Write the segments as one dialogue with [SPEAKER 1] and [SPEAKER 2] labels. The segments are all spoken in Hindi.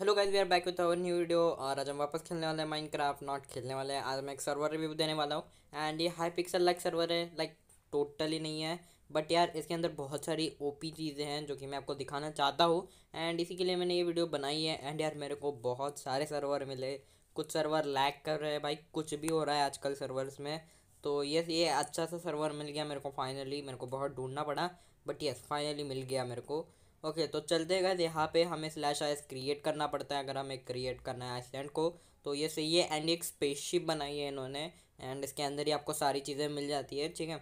[SPEAKER 1] hello guys we are back with our new video और आज हम वापस खेलने वाले हैं माइनक्राफ्ट नॉट खेलने वाले हैं आज मैं एक सर्वर रिव्यू देने वाला हूँ एंड ये हाई पिक्सल लाइक सर्वर है लाइक टोटली नहीं है बट यार इसके अंदर बहुत सारी ओपी चीज़ें हैं जो कि मैं आपको दिखाना चाहता हूँ एंड इसी के लिए मैंने ये वीडियो बनाई है एंड यार मेरे को बहुत सारे सर्वर मिले कुछ सर्वर लैक कर रहे हैं भाई कुछ भी हो रहा है आजकल सर्वर्स में तो यस ये अच्छा सा सर्वर मिल गया मेरे को फाइनली मेरे को बहुत ढूंढना पड़ा बट यस फाइनली मिल गया मेरे को ओके तो चलते गए यहाँ पे हमें स्लैश आइस क्रिएट करना पड़ता है अगर हमें क्रिएट करना है आइसलैंड को तो ये सही है एंड एक स्पेसशिप बनाई है इन्होंने एंड इसके अंदर ही आपको सारी चीज़ें मिल जाती है ठीक है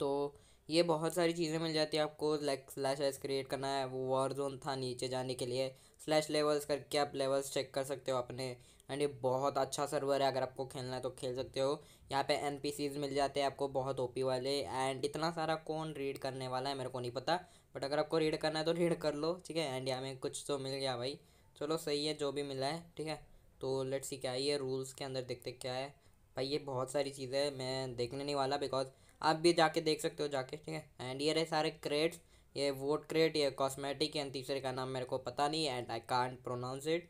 [SPEAKER 1] तो ये बहुत सारी चीज़ें मिल जाती है आपको लाइक स्लैश एस क्रिएट करना है वो वॉर जोन था नीचे जाने के लिए स्लैश लेवल्स करके आप लेवल्स चेक कर सकते हो अपने एंड ये बहुत अच्छा सर्वर है अगर आपको खेलना है तो खेल सकते हो यहाँ पे एन मिल जाते हैं आपको बहुत ओ वाले एंड इतना सारा कौन रीड करने वाला है मेरे को नहीं पता बट अगर आपको रीड करना है तो रीड कर लो ठीक है एंड यहाँ में कुछ तो मिल गया भाई चलो सही है जो भी मिला है ठीक है तो लेट्स सी क्या है ये रूल्स के अंदर देखते क्या है भाई ये बहुत सारी चीज़ें मैं देखने नहीं वाला बिकॉज आप भी जाके देख सकते हो जाके ठीक है एंड ये रहे सारे क्रेट्स ये वोट क्रेड ये कॉस्मेटिक एंड तीसरे का नाम मेरे को पता नहीं and I can't pronounce it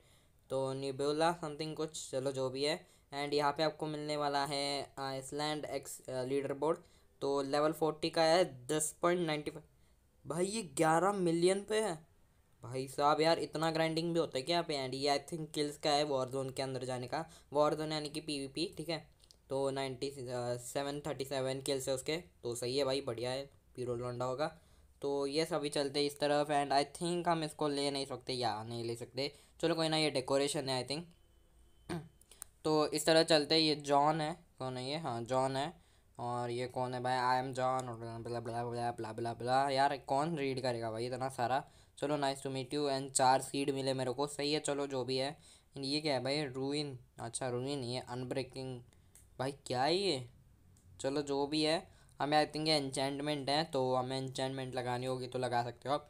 [SPEAKER 1] तो निबेला समथिंग कुछ चलो जो भी है एंड यहाँ पे आपको मिलने वाला है आइसलैंड एक्स लीडर बोर्ड तो लेवल फोर्टी का है दस पॉइंट नाइन्टी फाइव भाई ये ग्यारह मिलियन पे है भाई साहब यार इतना ग्राइंडिंग भी होता है क्या पे एंड ये आई थिंक किल्स का है वॉर जोन के अंदर जाने का वॉर जोन यानी कि पीवीपी ठीक है तो ninety seven thirty seven kills से उसके तो सही है भाई बढ़िया है पीरो लौंडा होगा तो ये सभी चलते इस तरफ एंड आई थिंक हम इसको ले नहीं सकते या नहीं ले सकते चलो कोई ना ये डेकोरेशन है आई थिंक तो इस तरह चलते ये जॉन है कौन है ये हाँ जॉन है और ये कौन है भाई आई एम जॉन और बला बला बला बला बला बला यार कौन रीड करेगा भाई इतना सारा चलो nice to meet you and चार सीड मिले मेरे को सही है चलो जो भी है ये क्या है भाई रूइन अच्छा रूइन ये अनब्रेकिंग भाई क्या है ये चलो जो भी है हमें आई थिंक ये है तो हमें एनचैंडमेंट लगानी होगी तो लगा सकते हो आप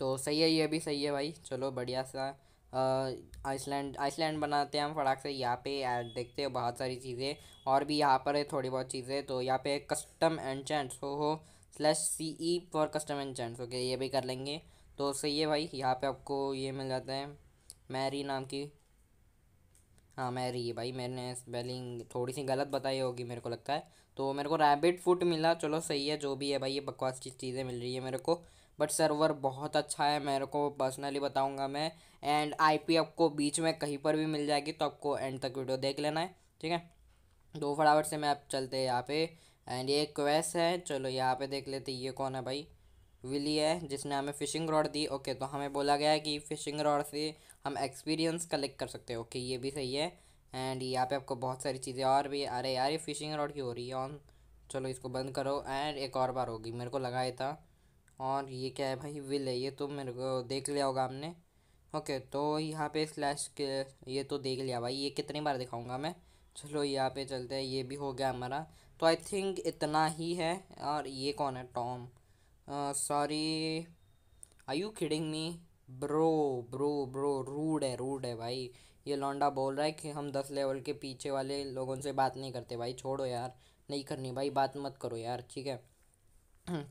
[SPEAKER 1] तो सही है ये भी सही है भाई चलो बढ़िया सा आइसलैंड आइसलैंड बनाते हैं हम फटाक से यहाँ पे देखते हैं बहुत सारी चीज़ें और भी यहाँ पर है थोड़ी बहुत चीज़ें तो यहाँ पे कस्टम एनचेंट हो हो slash C E for custom enchant okay ये भी कर लेंगे तो सही है भाई यहाँ पे आपको ये मिल जाता है मैरी नाम की हाँ मैरी भाई मैंने स्पेलिंग थोड़ी सी गलत बताई होगी मेरे को लगता है तो मेरे को रैबिट फूट मिला चलो सही है जो भी है भाई ये बकवास चीज़ चीज़ें मिल रही है मेरे को बट सर्वर बहुत अच्छा है मेरे को पर्सनली बताऊंगा मैं एंड आईपी आपको बीच में कहीं पर भी मिल जाएगी तो आपको एंड तक वीडियो देख लेना है ठीक है दो तो फटाफट से मैं आप चलते हैं यहाँ पे एंड ये क्वेस है चलो यहाँ पे देख लेते ये कौन है भाई विली है जिसने हमें फ़िशिंग रॉड दी ओके तो हमें बोला गया है कि फ़िशिंग रॉड से हम एक्सपीरियंस कलेक्ट कर सकते हो ओके ये भी सही है एंड यहाँ पे आपको बहुत सारी चीज़ें और भी अरे यार ये फिशिंग रॉड की हो रही है ऑन चलो इसको बंद करो एंड एक और बार होगी मेरे को लगाया था और ये क्या है भाई विल है ये तो मेरे को देख लिया होगा हमने ओके तो यहाँ पे स्लैश के ये तो देख लिया भाई ये कितनी बार दिखाऊंगा मैं चलो यहाँ पे चलते हैं ये भी हो गया हमारा तो आई थिंक इतना ही है और ये कौन है Tom sorry I you kidding me bro bro bro rude है रूड है भाई ये लौंडा बोल रहा है कि हम दस लेवल के पीछे वाले लोगों से बात नहीं करते भाई छोड़ो यार नहीं करनी भाई बात मत करो यार ठीक है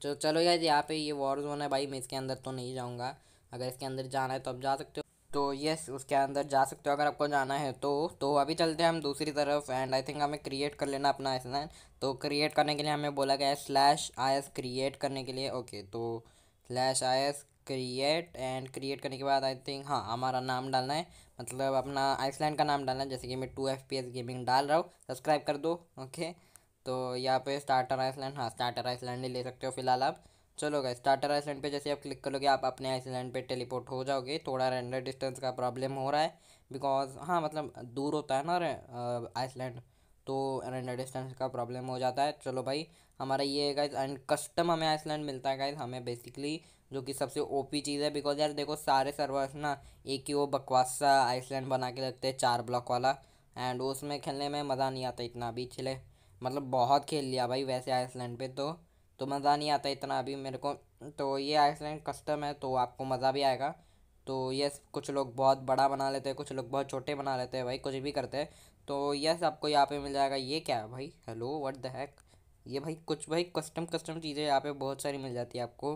[SPEAKER 1] तो चलो यार यहाँ पे ये वॉर जोन है भाई मैं इसके अंदर तो नहीं जाऊँगा अगर इसके अंदर जाना है तो आप जा सकते हो तो यस उसके अंदर जा सकते हो अगर आपको जाना है तो तो अभी चलते हैं हम दूसरी तरफ एंड आई थिंक हमें क्रिएट कर लेना अपना एसएन तो क्रिएट करने के लिए हमें बोला गया है स्लैश आई क्रिएट करने के लिए ओके तो slash I create and create करने के बाद आई थिंक हाँ हमारा नाम डालना है मतलब अपना आइसलैंड का नाम डालना है जैसे कि मैं two F P S gaming डाल रहा हूँ सब्सक्राइब कर दो ओके तो यहाँ पे स्टार्टर आइसलैंड हाँ स्टार्टर आइसलैंड ही ले सकते हो फिलहाल आप चलो गए स्टार्टर आइसलैंड पे जैसे आप क्लिक करोगे आप अपने आइसलैंड पे टेलीपोर्ट हो जाओगे थोड़ा रेंडर डिस्टेंस का प्रॉब्लम हो रहा है बिकॉज हाँ मतलब दूर होता है ना आइसलैंड तो डिस्टेंस का प्रॉब्लम हो जाता है चलो भाई हमारा ये है गाइज एंड कस्टम हमें आइसलैंड मिलता है गाइज हमें बेसिकली जो कि सबसे ओपी चीज़ है बिकॉज यार देखो सारे सर्वर्स ना एक ही वो बकवास सा आइसलैंड बना के रखते हैं चार ब्लॉक वाला एंड उसमें खेलने में मज़ा नहीं आता इतना अभी पिछले मतलब बहुत खेल लिया भाई वैसे आइसलैंड पे तो तो मज़ा नहीं आता इतना अभी मेरे को तो ये आइसलैंड कस्टम है तो आपको मज़ा भी आएगा तो यस कुछ लोग बहुत बड़ा बना लेते हैं कुछ लोग बहुत छोटे बना लेते हैं भाई कुछ भी करते हैं तो यस आपको यहाँ पे मिल जाएगा ये क्या है भाई हेलो व्हाट द हैक ये भाई कुछ भाई कस्टम कस्टम चीज़ें यहाँ पे बहुत सारी मिल जाती है आपको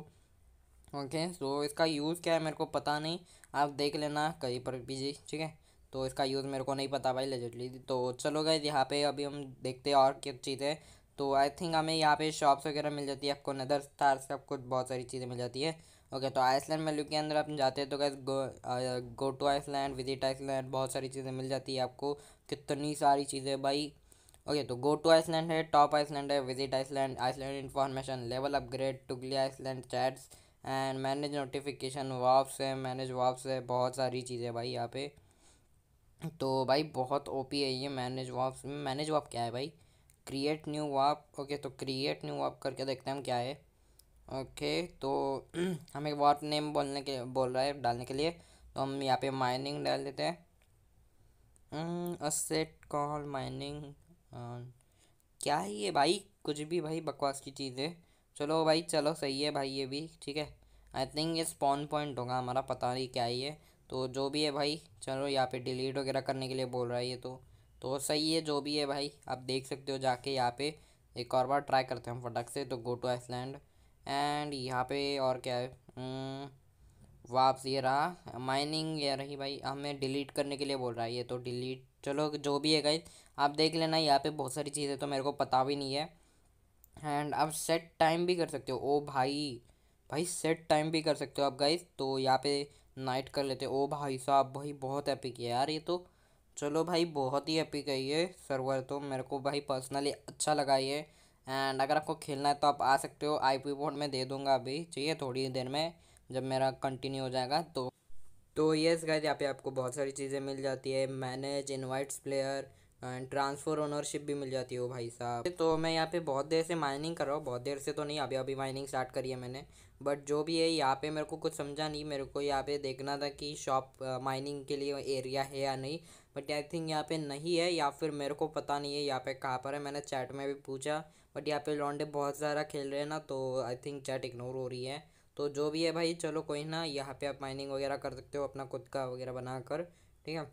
[SPEAKER 1] ओके तो इसका यूज़ क्या है मेरे को पता नहीं आप देख लेना कहीं पर भी जी ठीक है तो इसका यूज़ मेरे को नहीं पता भाई लेजिटली तो चलो गए यहाँ पे अभी हम देखते हैं और क्या चीज़ें तो आई थिंक हमें यहाँ पे शॉप्स वगैरह मिल जाती है आपको नदर स्टार से आपको बहुत सारी चीज़ें मिल जाती है ओके तो आइसलैंड वैल्यू के अंदर आप जाते हैं तो कैसे go to island visit island बहुत सारी चीज़ें मिल जाती है आपको कितनी सारी चीज़ें भाई ओके तो गो टू आइसलैंड है टॉप आइसलैंड है visit island island information level upgrade toggle island chats and manage notification warps है मैनेज वॉप्स है बहुत सारी चीज़ें भाई यहाँ पे तो भाई बहुत पी है ये मैनेज वॉप्स मैनेज वॉप क्या है भाई क्रिएट न्यू वॉप ओके तो क्रिएट न्यू वॉप करके देखते हैं हम क्या है ओके तो हमें वार्ड नेम बोलने के बोल रहा है डालने के लिए तो हम यहाँ पे माइनिंग डाल देते हैं असेट कॉल माइनिंग क्या है ये भाई कुछ भी भाई बकवास की चीज़ है चलो भाई चलो सही है भाई ये भी ठीक है आई थिंक ये स्पॉन पॉइंट होगा हमारा पता नहीं क्या ही है तो जो भी है भाई चलो यहाँ पे डिलीट वगैरह करने के लिए बोल रहा है ये तो तो सही है जो भी है भाई आप देख सकते हो जाके यहाँ पे एक और बार ट्राई करते हैं हम फटक से तो गो टू आइसलैंड एंड यहाँ पे और क्या है hmm, वापस ये रहा माइनिंग ये रही भाई हमें डिलीट करने के लिए बोल रहा है ये तो डिलीट चलो जो भी है गाइज आप देख लेना यहाँ पे बहुत सारी चीज़ें तो मेरे को पता भी नहीं है एंड आप सेट टाइम भी कर सकते हो ओ भाई भाई सेट टाइम भी कर सकते हो आप गाइज तो यहाँ पे नाइट कर लेते हो ओ भाई साहब भाई बहुत एपिक है यार ये तो चलो भाई बहुत ही एपिक है ये सर्वर तो मेरे को भाई पर्सनली अच्छा लगा ये एंड अगर आपको खेलना है तो आप आ सकते हो आई पी बोर्ड में दे दूंगा अभी चाहिए थोड़ी देर में जब मेरा कंटिन्यू हो जाएगा तो तो येस गाइज यहाँ पे आपको बहुत सारी चीज़ें मिल जाती है manage invites player and transfer ownership भी मिल जाती है भाई साहब तो मैं यहाँ पे बहुत देर से माइनिंग कर रहा हूँ बहुत देर से तो नहीं अभी अभी माइनिंग स्टार्ट करी है मैंने बट जो भी है यहाँ पे मेरे को कुछ समझा नहीं मेरे को यहाँ पे देखना था कि शॉप माइनिंग के लिए एरिया है या नहीं बट आई थिंक यहाँ पे नहीं है या फिर मेरे को पता नहीं है यहाँ पे कहाँ पर है मैंने चैट में भी पूछा बट यहाँ पे लॉन्डे बहुत ज़्यादा खेल रहे हैं ना तो आई थिंक चैट इग्नोर हो रही है तो जो भी है भाई चलो कोई ना यहाँ पे आप माइनिंग वगैरह कर सकते हो अपना खुद का वगैरह बना कर ठीक है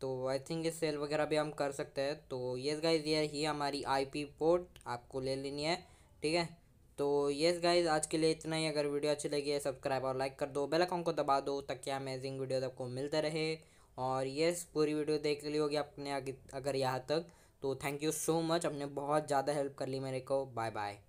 [SPEAKER 1] तो आई थिंक ये सेल वगैरह भी हम कर सकते हैं तो येस गाइज ये ही हमारी आईपी पोर्ट आपको ले लेनी है ठीक है तो येस गाइज आज के लिए इतना ही अगर वीडियो अच्छी लगी है सब्सक्राइब और लाइक कर दो बेल आइकन को दबा दो ताकि अमेजिंग वीडियो आपको मिलते रहे और येस पूरी वीडियो देख ली होगी आपने अगर यहाँ तक तो थैंक यू सो मच आपने बहुत ज़्यादा हेल्प कर ली मेरे को बाय बाय